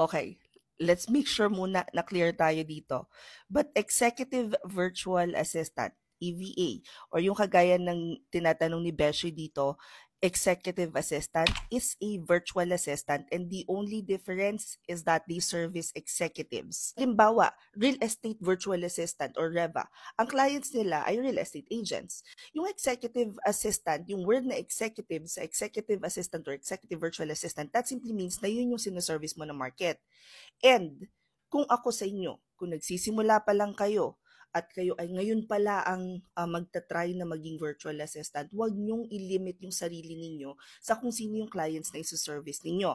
okay, let's make sure muna na clear tayo dito. But executive virtual assistant, EVA, or yung kagaya ng tinatanong ni Beshi dito, executive assistant is a virtual assistant and the only difference is that they service executives. Limbawa, real estate virtual assistant or REVA, ang clients nila ay real estate agents. Yung executive assistant, yung word na executive sa executive assistant or executive virtual assistant, that simply means na yun yung sinaservice mo na market. And kung ako sa inyo, kung nagsisimula pa lang kayo, at kayo ay ngayon pala ang uh, magta-try na maging virtual assistant, huwag niyong i-limit yung sarili ninyo sa kung sino yung clients na isa-service ninyo.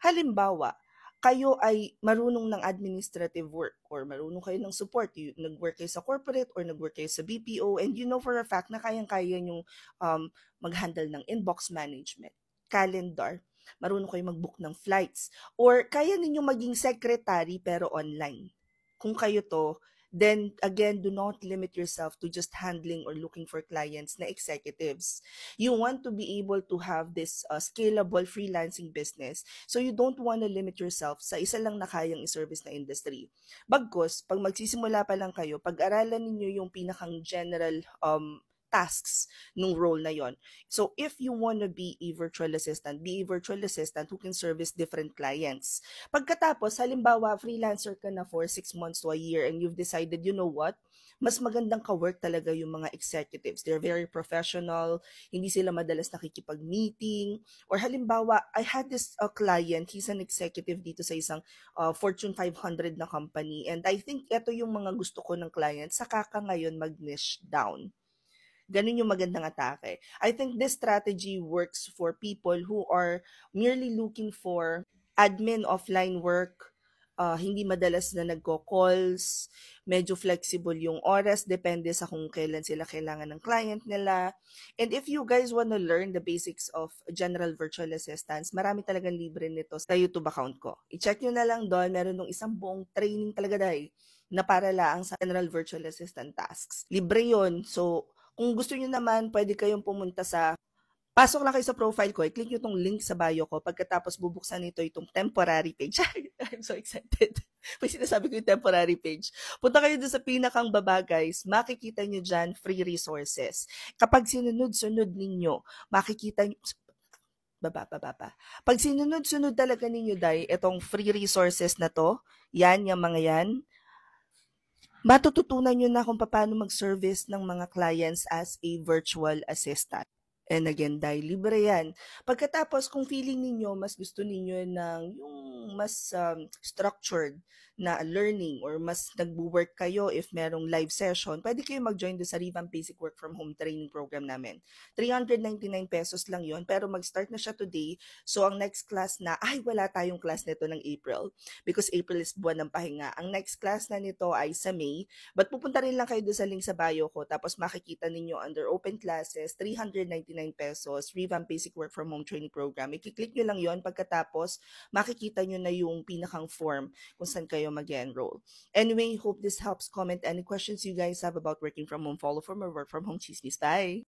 Halimbawa, kayo ay marunong ng administrative work or marunong kayo ng support. You, nag-work kayo sa corporate or nag-work kayo sa BPO and you know for a fact na kayang-kaya yung um, mag-handle ng inbox management, calendar, marunong kayo mag-book ng flights, or kaya ninyo maging secretary pero online. Kung kayo to then again, do not limit yourself to just handling or looking for clients na executives. You want to be able to have this uh, scalable freelancing business. So you don't want to limit yourself sa isa lang na kayang i-service na industry. Bagkus, pag magsisimula pa lang kayo, pag-aralan ninyo yung pinakang general um, tasks nung role na yon. So if you want to be a virtual assistant, be a virtual assistant who can service different clients. Pagkatapos, halimbawa, freelancer ka na for 6 months to a year and you've decided, you know what, mas magandang ka-work talaga yung mga executives. They're very professional, hindi sila madalas nakikipag-meeting. Or halimbawa, I had this uh, client, he's an executive dito sa isang uh, Fortune 500 na company. And I think ito yung mga gusto ko ng client sa kaka ngayon mag-niche down. Ganun yung magandang atake. I think this strategy works for people who are merely looking for admin offline work, uh, hindi madalas na nagko-calls, medyo flexible yung oras, depende sa kung kailan sila kailangan ng client nila. And if you guys want to learn the basics of general virtual assistance, marami talagang libre nito sa YouTube account ko. I-check nyo na lang doon, meron nung isang buong training talaga dahil na para lang sa general virtual assistant tasks. Libre yon so kung gusto niyo naman, pwede kayong pumunta sa Pasok lang kayo sa profile ko, i-click nyo tong link sa bio ko. Pagkatapos bubuksan nito itong temporary page. I'm so excited. May sinasabi ko yung temporary page. Punta kayo doon sa pinakang baba, guys. Makikita nyo dyan free resources. Kapag sinunod-sunod ninyo, makikita nyo... Baba, baba, baba. Pag sinunod-sunod talaga ninyo, dai, itong free resources na to, yan, yung mga yan, matututunan nyo na kung paano mag-service ng mga clients as a virtual assistant. And again, dahil libre yan. Pagkatapos, kung feeling ninyo, mas gusto ninyo ng yung mas um, structured na learning or mas nagwo-work kayo if merong live session, pwede kayo mag-join do sa Revamp Basic Work from Home training program namin. 399 pesos lang yon pero mag-start na siya today. So ang next class na, ay wala tayong class nito ng April because April is buwan ng pahinga. Ang next class na nito ay sa May, but pupunta rin lang kayo do sa link sa bio ko tapos makikita ninyo under open classes, 399 pesos, Revamp Basic Work from Home training program. I-click niyo lang yon pagkatapos makikita nyo nyo na yung pinakang form kung saan kayo mag-enroll. Anyway, hope this helps. Comment any questions you guys have about working from home, follow from or work from home. Chismis, bye!